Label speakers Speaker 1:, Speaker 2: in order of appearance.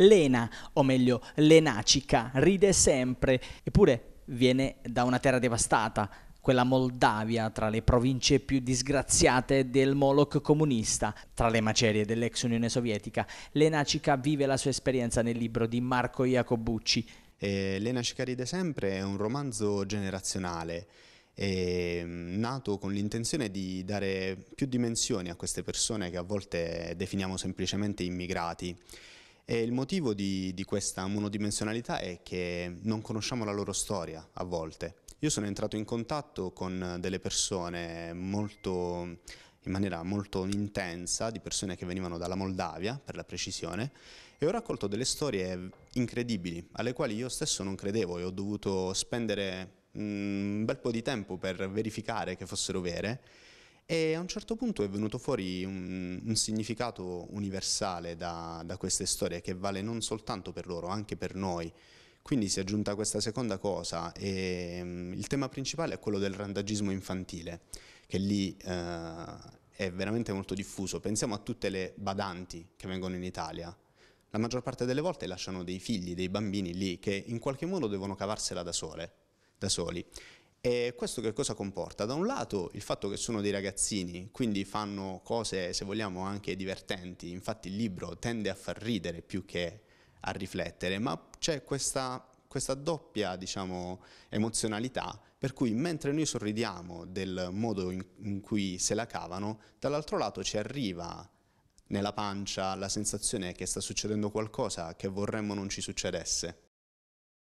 Speaker 1: Lena, o meglio Lenacica, ride sempre, eppure viene da una terra devastata, quella Moldavia tra le province più disgraziate del Moloch comunista, tra le macerie dell'ex Unione Sovietica. Lenacica vive la sua esperienza nel libro di Marco Iacobucci. Eh, Lena Cicaride sempre è un romanzo
Speaker 2: generazionale eh, nato con l'intenzione di dare più dimensioni a queste persone che a volte definiamo semplicemente immigrati. E il motivo di, di questa monodimensionalità è che non conosciamo la loro storia a volte. Io sono entrato in contatto con delle persone molto in maniera molto intensa di persone che venivano dalla Moldavia, per la precisione, e ho raccolto delle storie incredibili, alle quali io stesso non credevo e ho dovuto spendere mm, un bel po' di tempo per verificare che fossero vere e a un certo punto è venuto fuori un, un significato universale da, da queste storie che vale non soltanto per loro, anche per noi. Quindi si è aggiunta questa seconda cosa e mm, il tema principale è quello del randagismo infantile, che lì uh, è veramente molto diffuso. Pensiamo a tutte le badanti che vengono in Italia. La maggior parte delle volte lasciano dei figli, dei bambini lì che in qualche modo devono cavarsela da, sole, da soli. E questo che cosa comporta? Da un lato il fatto che sono dei ragazzini, quindi fanno cose, se vogliamo, anche divertenti, infatti il libro tende a far ridere più che a riflettere, ma c'è questa, questa doppia diciamo, emozionalità per cui mentre noi sorridiamo del modo in, in cui se la cavano, dall'altro lato ci arriva nella pancia la sensazione che sta succedendo qualcosa che vorremmo non ci succedesse.